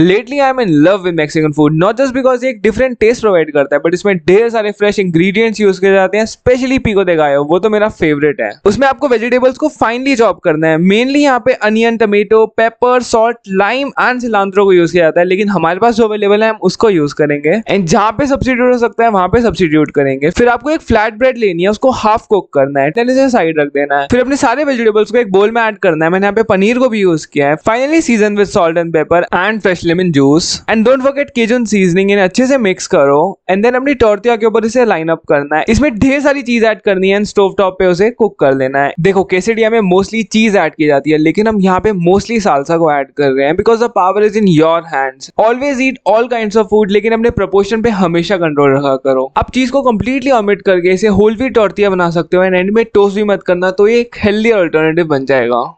lately I am in love with Mexican food not just because एक different taste provide करता है but इसमें ढेर सारे फ्रेश इंग्रीडियंट्स यूज किए जाते हैं स्पेशली पीको देगा वो तो मेरा फेवरेट है उसमें आपको वेजिटेबल्स को फाइनली चॉप करना है मेनली यहाँ पे onion tomato pepper salt lime and cilantro को यूज किया जाता है लेकिन हमारे पास जो अवेलेबल है हम उसको यूज करेंगे एंड जहाँ पे सब्सिट्यूट हो सकता है वहां पे सब्सिट्यूट करेंगे फिर आपको एक फ्लैट ब्रेड लेनी है उसको हाफ कुक करना है से साइड रख देना है फिर अपने सारे वेजिटेबल्स को एक बोल में एड करना है मैंने यहाँ पे पनीर को भी यूज किया है finally season with salt and pepper and fresh lemon juice and don't forget cajun seasoning in अच्छे से मिक्स करो एंड देन अपनी टोर्तिया के ऊपर इसे लाइन अप करना है इसमें ढेर सारी चीज ऐड करनी है एंड स्टोव टॉप पे उसे कुक कर लेना है देखो केसेडिया में मोस्टली चीज ऐड की जाती है लेकिन हम यहाँ पे मोस्टली सालसा को ऐड कर रहे हैं because the power is in your hands always eat all kind of food लेकिन अपने प्रपोर्शन पे हमेशा कंट्रोल रखा करो आप चीज को कम्प्लीटली ऑमिट करके इसे होल वीट टोर्तिया बना सकते हो एंड एंड में टोस्ट भी मत करना तो ये एक हेल्दी ऑल्टरनेटिव बन जाएगा